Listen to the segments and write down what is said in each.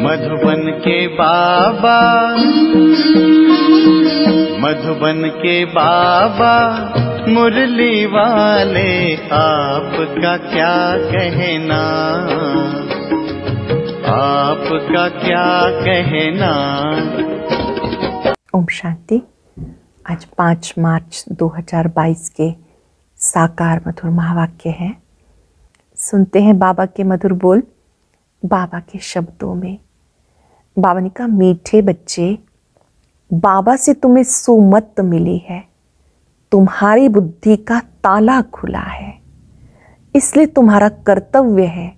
मधुबन के बाबा मधुबन के बाबा मुरली वाले आपका क्या कहना आपका क्या कहना ओम शांति आज पाँच मार्च 2022 के साकार मधुर महावाक्य है सुनते हैं बाबा के मधुर बोल बाबा के शब्दों में बाबा ने कहा मीठे बच्चे बाबा से तुम्हें सुमत मिली है तुम्हारी बुद्धि का ताला खुला है इसलिए तुम्हारा कर्तव्य है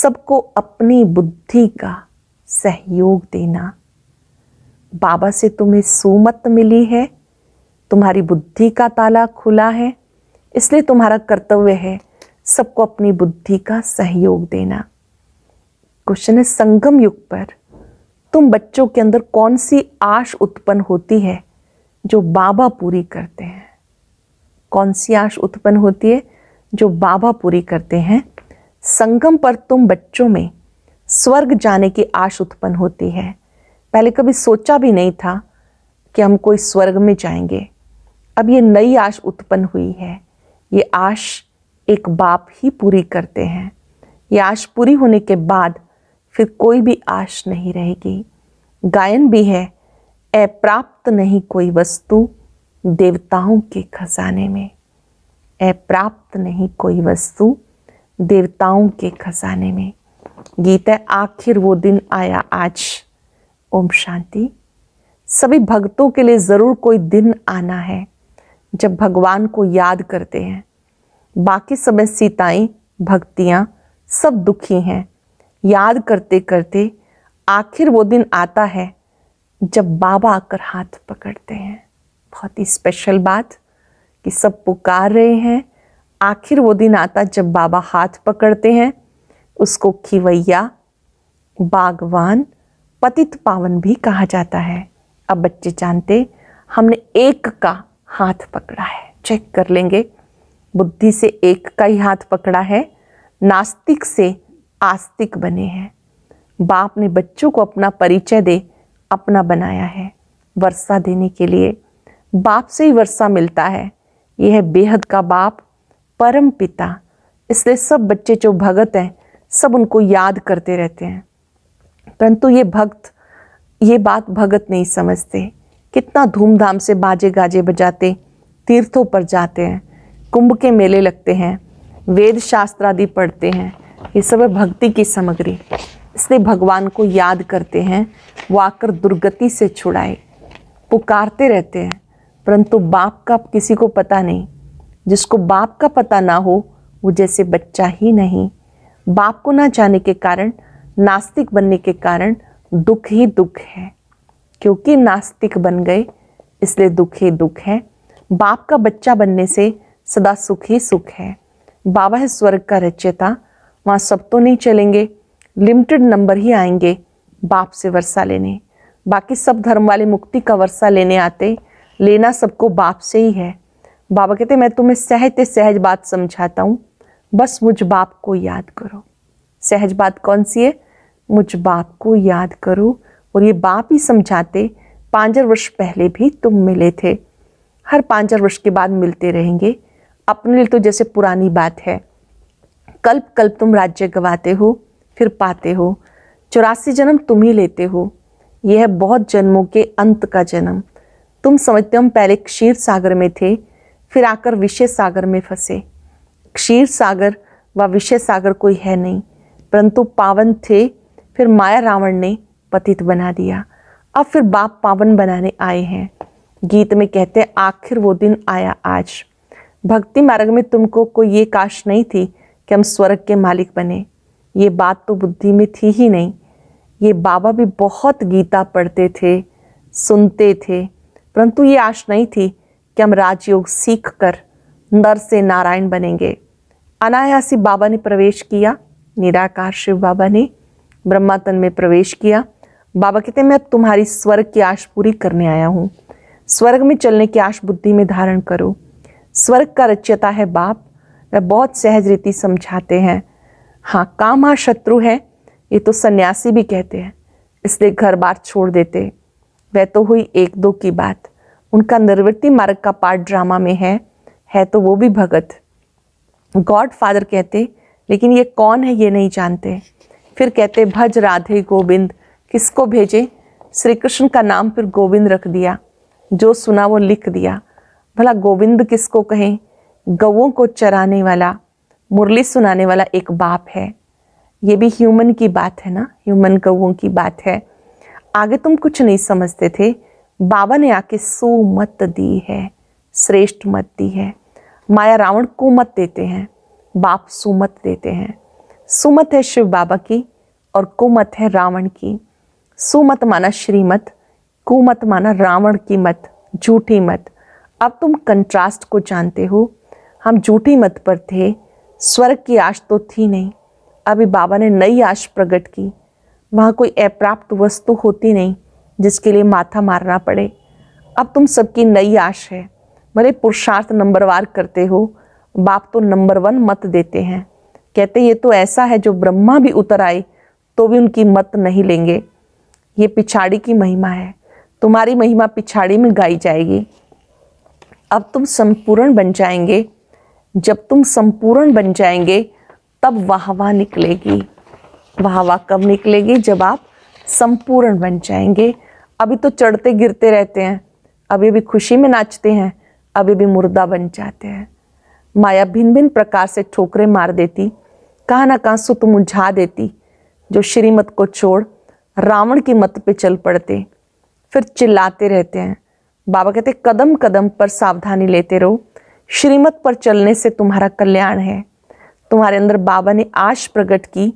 सबको अपनी बुद्धि का सहयोग देना बाबा से तुम्हें सुमत मिली है तुम्हारी बुद्धि का ताला खुला है इसलिए तुम्हारा कर्तव्य है सबको अपनी बुद्धि का सहयोग देना क्वेश्चन है संगम युग पर तुम बच्चों के अंदर कौन सी आश उत्पन्न होती है जो बाबा पूरी करते हैं कौन सी आश उत्पन्न होती है जो बाबा पूरी करते हैं संगम पर तुम बच्चों में स्वर्ग जाने की आश उत्पन्न होती है पहले कभी सोचा भी नहीं था कि हम कोई स्वर्ग में जाएंगे अब ये नई आश उत्पन्न हुई है ये आश एक बाप ही पूरी करते हैं ये आश पूरी होने के बाद फिर कोई भी आश नहीं रहेगी गायन भी है अप्राप्त नहीं कोई वस्तु देवताओं के खजाने में अप्राप्त नहीं कोई वस्तु देवताओं के खजाने में गीत है आखिर वो दिन आया आज ओम शांति सभी भक्तों के लिए ज़रूर कोई दिन आना है जब भगवान को याद करते हैं बाकी समय सीताएं भक्तियां सब दुखी हैं याद करते करते आखिर वो दिन आता है जब बाबा आकर हाथ पकड़ते हैं बहुत ही स्पेशल बात कि सब पुकार रहे हैं आखिर वो दिन आता जब बाबा हाथ पकड़ते हैं उसको खिवैया बागवान पतित पावन भी कहा जाता है अब बच्चे जानते हमने एक का हाथ पकड़ा है चेक कर लेंगे बुद्धि से एक का ही हाथ पकड़ा है नास्तिक से आस्तिक बने हैं बाप ने बच्चों को अपना परिचय दे अपना बनाया है वर्षा देने के लिए बाप से ही वर्षा मिलता है यह है बेहद का बाप परम पिता इसलिए सब बच्चे जो भगत हैं सब उनको याद करते रहते हैं परंतु ये भक्त ये बात भगत नहीं समझते कितना धूमधाम से बाजे गाजे बजाते तीर्थों पर जाते हैं कुंभ के मेले लगते हैं वेद शास्त्र आदि पढ़ते हैं ये सब है भक्ति की सामग्री इसलिए भगवान को याद करते हैं वो आकर दुर्गति से छुड़ाए पुकारते रहते हैं परंतु बाप का किसी को पता नहीं जिसको बाप का पता ना हो वो जैसे बच्चा ही नहीं बाप को ना जाने के कारण नास्तिक बनने के कारण दुख ही दुख है क्योंकि नास्तिक बन गए इसलिए दुख ही दुख है बाप का बच्चा बनने से सदा सुख ही सुख है बाबा है स्वर्ग का रचयता वहाँ सब तो नहीं चलेंगे लिमिटेड नंबर ही आएंगे बाप से वर्षा लेने बाकी सब धर्म वाले मुक्ति का वर्षा लेने आते लेना सबको बाप से ही है बाबा कहते मैं तुम्हें सहज सहज बात समझाता हूँ बस मुझ बाप को याद करो सहज बात कौन सी है मुझ बाप को याद करो और ये बाप ही समझाते पाँचर वर्ष पहले भी तुम मिले थे हर पाँचर वर्ष के बाद मिलते रहेंगे अपने लिए तो जैसे पुरानी बात है कल्प कल्प तुम राज्य गवाते हो फिर पाते हो चौरासी जन्म तुम ही लेते हो यह है बहुत जन्मों के अंत का जन्म तुम समझते हम पहले क्षीर सागर में थे फिर आकर विषय सागर में फंसे क्षीर सागर व विषय सागर कोई है नहीं परंतु पावन थे फिर माया रावण ने पतित बना दिया अब फिर बाप पावन बनाने आए हैं गीत में कहते हैं आखिर वो दिन आया आज भक्ति मार्ग में तुमको कोई ये काश नहीं थी कि हम स्वर्ग के मालिक बने ये बात तो बुद्धि में थी ही नहीं ये बाबा भी बहुत गीता पढ़ते थे सुनते थे परंतु ये आश नहीं थी कि हम राजयोग सीख कर नर से नारायण बनेंगे अनायासी बाबा ने प्रवेश किया निराकार शिव बाबा ने ब्रह्मातन में प्रवेश किया बाबा कहते मैं अब तुम्हारी स्वर्ग की आश पूरी करने आया हूँ स्वर्ग में चलने की आश बुद्धि में धारण करो स्वर्ग का रच्यता है बाप बहुत सहज रीति समझाते हैं हाँ कामा शत्रु है ये तो सन्यासी भी कहते हैं इसलिए घर बार छोड़ देते वह तो हुई एक दो की बात उनका निर्वृत्ति मार्ग का पार्ट ड्रामा में है है तो वो भी भगत गॉड फादर कहते लेकिन ये कौन है ये नहीं जानते फिर कहते भज राधे गोविंद किसको भेजे श्री कृष्ण का नाम फिर गोविंद रख दिया जो सुना वो लिख दिया भला गोविंद किसको कहें गवों को चराने वाला मुरली सुनाने वाला एक बाप है ये भी ह्यूमन की बात है ना ह्यूमन गवों की बात है आगे तुम कुछ नहीं समझते थे बाबा ने आके सो मत दी है श्रेष्ठ मत दी है माया रावण को मत देते हैं बाप सुमत देते हैं सुमत है शिव बाबा की और कुमत है रावण की सुमत माना श्रीमत कुमत माना रावण की मत झूठी मत अब तुम कंट्रास्ट को जानते हो हम झूठी मत पर थे स्वर्ग की आश तो थी नहीं अभी बाबा ने नई आश प्रकट की वहाँ कोई अप्राप्त वस्तु होती नहीं जिसके लिए माथा मारना पड़े अब तुम सबकी नई आश है भले पुरुषार्थ नंबरवार करते हो बाप तो नंबर वन मत देते हैं कहते ये तो ऐसा है जो ब्रह्मा भी उतर आए तो भी उनकी मत नहीं लेंगे ये पिछाड़ी की महिमा है तुम्हारी महिमा पिछाड़ी में गाई जाएगी अब तुम संपूर्ण बन जाएंगे जब तुम संपूर्ण बन जाएंगे तब वाह वाह निकलेगी वाह वाह कब निकलेगी जब आप संपूर्ण बन जाएंगे अभी तो चढ़ते गिरते रहते हैं अभी भी खुशी में नाचते हैं अभी भी मुर्दा बन जाते हैं माया भिन्न भिन्न प्रकार से ठोकरें मार देती कहाँ ना कहाँ सुत मुझा देती जो श्रीमत को छोड़ रावण की मत पे चल पड़ते फिर चिल्लाते रहते हैं बाबा कहते कदम कदम पर सावधानी लेते रहो श्रीमत पर चलने से तुम्हारा कल्याण है तुम्हारे अंदर बाबा ने आश प्रकट की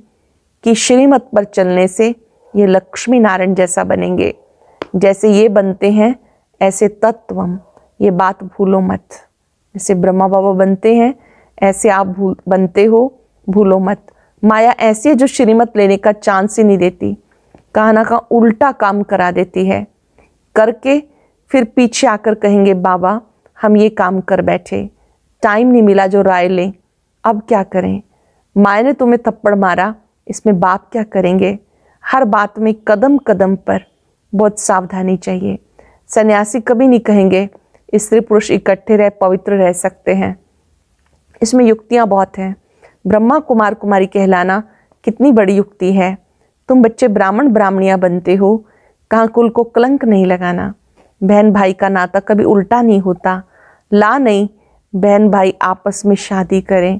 कि श्रीमत पर चलने से ये लक्ष्मी नारायण जैसा बनेंगे जैसे ये बनते हैं ऐसे तत्वम ये बात भूलो मत जैसे ब्रह्मा बाबा बनते हैं ऐसे आप भूल बनते हो भूलो मत माया ऐसी है जो श्रीमत लेने का चांस ही नहीं देती कहा ना कहा उल्टा काम करा देती है करके फिर पीछे आकर कहेंगे बाबा हम ये काम कर बैठे टाइम नहीं मिला जो राय लें अब क्या करें माए ने तुम्हें थप्पड़ मारा इसमें बाप क्या करेंगे हर बात में कदम कदम पर बहुत सावधानी चाहिए सन्यासी कभी नहीं कहेंगे स्त्री पुरुष इकट्ठे रह पवित्र रह सकते हैं इसमें युक्तियाँ बहुत हैं ब्रह्मा कुमार कुमारी कहलाना कितनी बड़ी युक्ति है तुम बच्चे ब्राह्मण ब्राह्मणियाँ बनते हो कहाँ कुल को कलंक नहीं लगाना बहन भाई का नाता कभी उल्टा नहीं होता ला नहीं बहन भाई आपस में शादी करें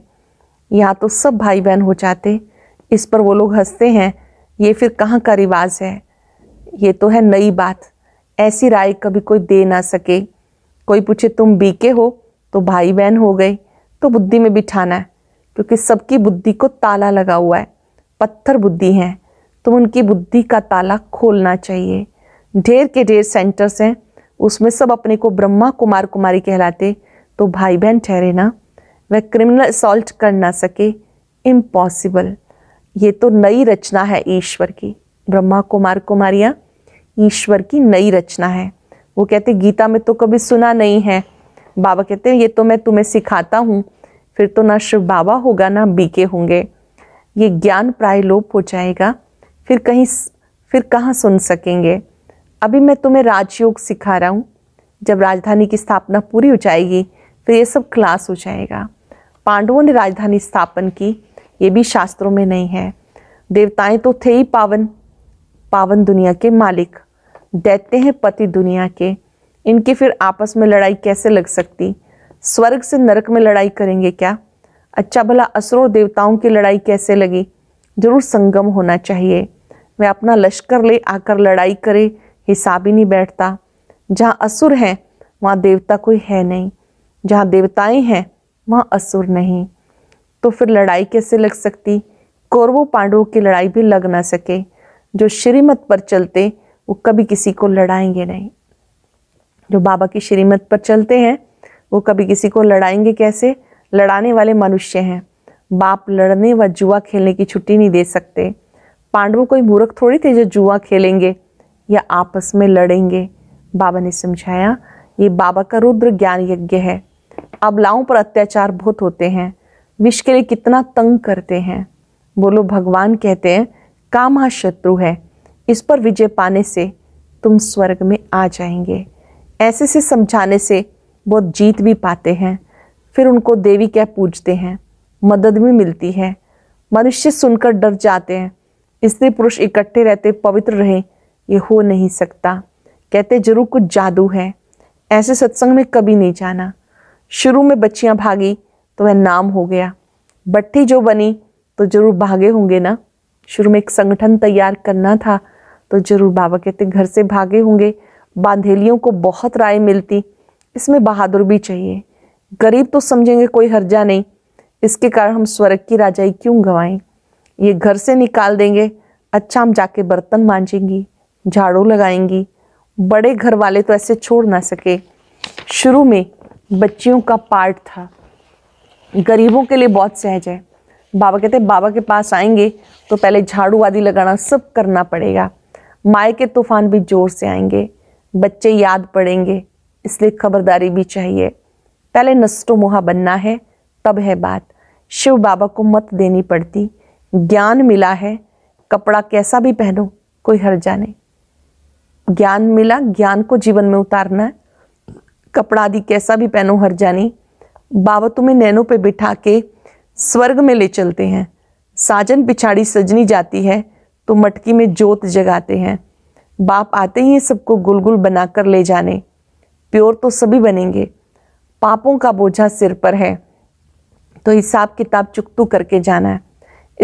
यहाँ तो सब भाई बहन हो जाते इस पर वो लोग हंसते हैं ये फिर कहाँ का रिवाज है ये तो है नई बात ऐसी राय कभी कोई दे ना सके कोई पूछे तुम बीके हो तो भाई बहन हो गए तो बुद्धि में बिठाना है क्योंकि सबकी बुद्धि को ताला लगा हुआ है पत्थर बुद्धि हैं तो उनकी बुद्धि का ताला खोलना चाहिए ढेर के ढेर सेंटर्स हैं उसमें सब अपने को ब्रह्मा कुमार कुमारी कहलाते तो भाई बहन ठहरे ना वह क्रिमिनल असॉल्ट कर ना सके इम्पॉसिबल ये तो नई रचना है ईश्वर की ब्रह्मा कुमार कुमारियाँ ईश्वर की नई रचना है वो कहते गीता में तो कभी सुना नहीं है बाबा कहते हैं ये तो मैं तुम्हें सिखाता हूँ फिर तो ना शिव बाबा होगा ना बीके होंगे ये ज्ञान प्राय लोप हो जाएगा फिर कहीं फिर कहाँ सुन सकेंगे अभी मैं तुम्हें राजयोग सिखा रहा हूँ जब राजधानी की स्थापना पूरी हो जाएगी फिर ये सब क्लास हो जाएगा पांडवों ने राजधानी स्थापन की ये भी शास्त्रों में नहीं है देवताएं तो थे ही पावन पावन दुनिया के मालिक दैत्य हैं पति दुनिया के इनकी फिर आपस में लड़ाई कैसे लग सकती स्वर्ग से नरक में लड़ाई करेंगे क्या अच्छा भला असुरों देवताओं की लड़ाई कैसे लगी जरूर संगम होना चाहिए वह अपना लश्कर ले आकर लड़ाई करे हिसाब ही नहीं बैठता जहाँ असुर हैं वहाँ देवता कोई है नहीं जहाँ देवताएं हैं वहाँ असुर नहीं तो फिर लड़ाई कैसे लग सकती कौरवों पांडवों की लड़ाई भी लग ना सके जो श्रीमत पर चलते वो कभी किसी को लड़ाएंगे नहीं जो बाबा की श्रीमत पर चलते हैं वो कभी किसी को लड़ाएंगे कैसे लड़ाने वाले मनुष्य हैं बाप लड़ने व जुआ खेलने की छुट्टी नहीं दे सकते पांडवों कोई मूर्ख थोड़ी थे जो जुआ खेलेंगे या आपस में लड़ेंगे बाबा ने समझाया ये बाबा का रुद्र ज्ञान यज्ञ है अबलाओं पर अत्याचार बहुत होते हैं विष के लिए कितना तंग करते हैं बोलो भगवान कहते हैं काम हा शत्रु है इस पर विजय पाने से तुम स्वर्ग में आ जाएंगे ऐसे से समझाने से बहुत जीत भी पाते हैं फिर उनको देवी क्या पूजते हैं मदद भी मिलती है मनुष्य सुनकर डर जाते हैं स्त्री पुरुष इकट्ठे रहते पवित्र रहें ये हो नहीं सकता कहते जरूर कुछ जादू है ऐसे सत्संग में कभी नहीं जाना शुरू में बच्चियां भागी तो वह नाम हो गया भट्टी जो बनी तो जरूर भागे होंगे ना शुरू में एक संगठन तैयार करना था तो जरूर बाबा कहते घर से भागे होंगे बांधेलियों को बहुत राय मिलती इसमें बहादुर भी चाहिए गरीब तो समझेंगे कोई हर्जा नहीं इसके कारण हम स्वर्ग की राजाई क्यों गवाएं ये घर से निकाल देंगे अच्छा हम जाके बर्तन मांझेंगी झाड़ू लगाएंगी बड़े घर वाले तो ऐसे छोड़ ना सके शुरू में बच्चियों का पार्ट था गरीबों के लिए बहुत सहज है बाबा कहते बाबा के पास आएंगे तो पहले झाड़ू आदि लगाना सब करना पड़ेगा माए के तूफान भी जोर से आएंगे बच्चे याद पड़ेंगे इसलिए खबरदारी भी चाहिए पहले नस्टो मुहा बनना है तब है बात शिव बाबा को मत देनी पड़ती ज्ञान मिला है कपड़ा कैसा भी पहनो कोई हर्जा नहीं ज्ञान मिला ज्ञान को जीवन में उतारना है कपड़ा आदि कैसा भी पहनो हर जानी बाबा तुम्हें नैनों पे बिठा के स्वर्ग में ले चलते हैं साजन पिछाड़ी सजनी जाती है तो मटकी में जोत जगाते हैं बाप आते ही सबको गुलगुल बनाकर ले जाने प्योर तो सभी बनेंगे पापों का बोझा सिर पर है तो हिसाब किताब चुकतू करके जाना है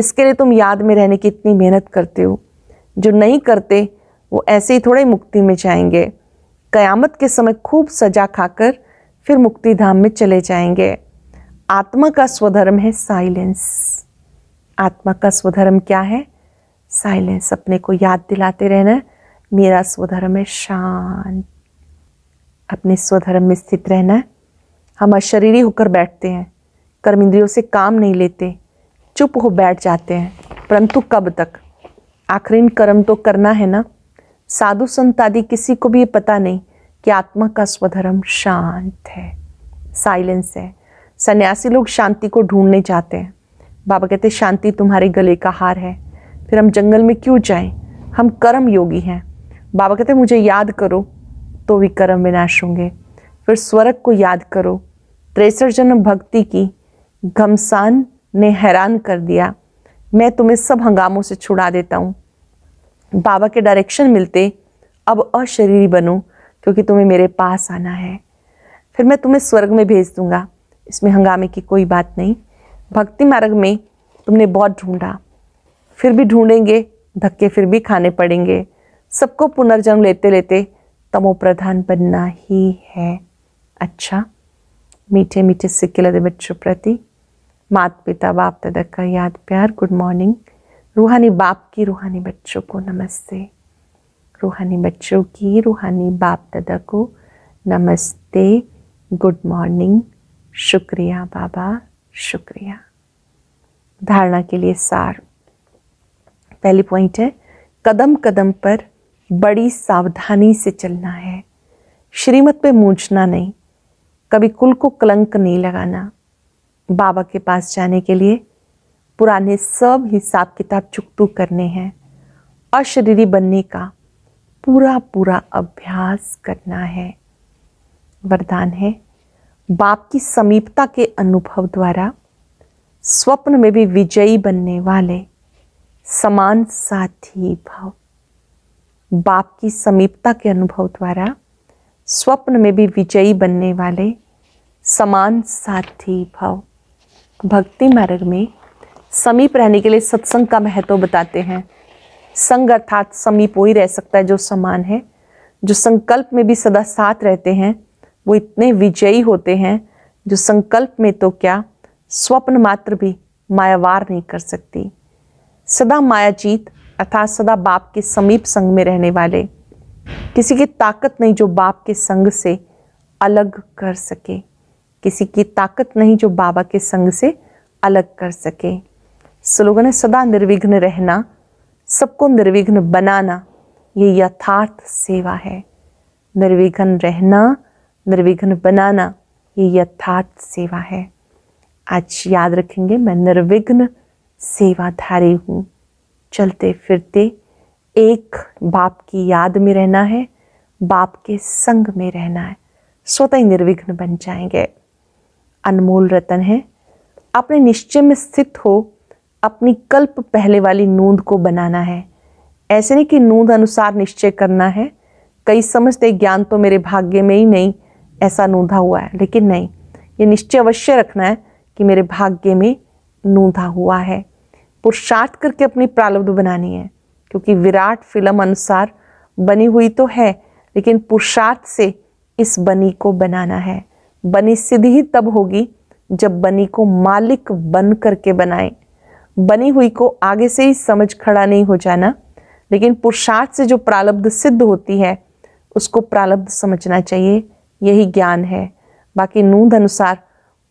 इसके लिए तुम याद में रहने की इतनी मेहनत करते हो जो नहीं करते वो ऐसे ही थोड़े मुक्ति में जाएंगे कयामत के समय खूब सजा खाकर फिर मुक्ति धाम में चले जाएंगे आत्मा का स्वधर्म है साइलेंस आत्मा का स्वधर्म क्या है साइलेंस अपने को याद दिलाते रहना मेरा स्वधर्म है शांत अपने स्वधर्म में स्थित रहना हम अशरीरी होकर बैठते हैं कर्म इंद्रियों से काम नहीं लेते चुप हो बैठ जाते हैं परंतु कब तक आखिरी कर्म तो करना है ना साधु संत आदि किसी को भी पता नहीं कि आत्मा का स्वधर्म शांत है साइलेंस है सन्यासी लोग शांति को ढूंढने जाते हैं बाबा कहते शांति तुम्हारे गले का हार है फिर हम जंगल में क्यों जाएं हम कर्म योगी हैं बाबा कहते मुझे याद करो तो भी कर्म विनाश होंगे फिर स्वरग को याद करो त्रेसठ जन्म भक्ति की घमसान ने हैरान कर दिया मैं तुम्हें सब हंगामों से छुड़ा देता हूँ बाबा के डायरेक्शन मिलते अब अशरीरी बनो क्योंकि तुम्हें मेरे पास आना है फिर मैं तुम्हें स्वर्ग में भेज दूंगा इसमें हंगामे की कोई बात नहीं भक्ति मार्ग में तुमने बहुत ढूंढा फिर भी ढूंढेंगे धक्के फिर भी खाने पड़ेंगे सबको पुनर्जन्म लेते लेते तमो प्रधान बनना ही है अच्छा मीठे मीठे सिक्के लदे बच्चों प्रति माता पिता बाप दादा का याद प्यार गुड मॉर्निंग रूहानी बाप की रूहानी बच्चों को नमस्ते रूहानी बच्चों की रूहानी बाप दादा को नमस्ते गुड मॉर्निंग शुक्रिया बाबा शुक्रिया धारणा के लिए सार पहली पॉइंट है कदम कदम पर बड़ी सावधानी से चलना है श्रीमत पे मूझना नहीं कभी कुल को कलंक नहीं लगाना बाबा के पास जाने के लिए पुराने सब हिसाब किताब चुकतू करने हैं और बनने का पूरा पूरा अभ्यास करना है वरदान है बाप की समीपता के अनुभव द्वारा स्वप्न में भी विजयी बनने वाले समान साथी भाव बाप की समीपता के अनुभव द्वारा स्वप्न में भी विजयी बनने वाले समान साथी भाव भक्ति मार्ग में समीप रहने के लिए सत्संग का महत्व बताते हैं संग अर्थात समीप वही रह सकता है जो समान है जो संकल्प में भी सदा साथ रहते हैं वो इतने विजयी होते हैं जो संकल्प में तो क्या स्वप्न मात्र भी मायावार नहीं कर सकती सदा मायाजीत अर्थात सदा बाप के समीप संग में रहने वाले किसी की ताकत नहीं जो बाप के संग से अलग कर सके किसी की ताकत नहीं जो बाबा के संग से अलग कर सके स्लोगन है सदा निर्विघ्न रहना सबको निर्विघ्न बनाना ये यथार्थ सेवा है निर्विघ्न रहना निर्विघ्न बनाना ये यथार्थ सेवा है आज याद रखेंगे मैं निर्विघ्न सेवाधारी हूँ चलते फिरते एक बाप की याद में रहना है बाप के संग में रहना है स्वतः निर्विघ्न बन जाएंगे अनमोल रतन है अपने निश्चय में स्थित हो अपनी कल्प पहले वाली नूंद को बनाना है ऐसे नहीं कि नूंद अनुसार निश्चय करना है कई समझते ज्ञान तो मेरे भाग्य में ही नहीं ऐसा नूंधा हुआ है लेकिन नहीं ये निश्चय अवश्य रखना है कि मेरे भाग्य में नूंधा हुआ है पुरुषार्थ करके अपनी प्रालब्ध बनानी है क्योंकि विराट फिल्म अनुसार बनी हुई तो है लेकिन पुरुषार्थ से इस बनी को बनाना है बनी सिद्धि ही तब होगी जब बनी को मालिक बन करके बनाएं बनी हुई को आगे से ही समझ खड़ा नहीं हो जाना लेकिन पुरुषार्थ से जो प्रालब्ध सिद्ध होती है उसको प्रालब्ध समझना चाहिए यही ज्ञान है बाकी नूंद अनुसार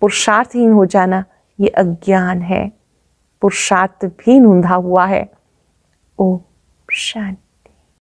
पुरुषार्थहीन हो जाना ये अज्ञान है पुरुषार्थ भी नूंधा हुआ है ओ शांति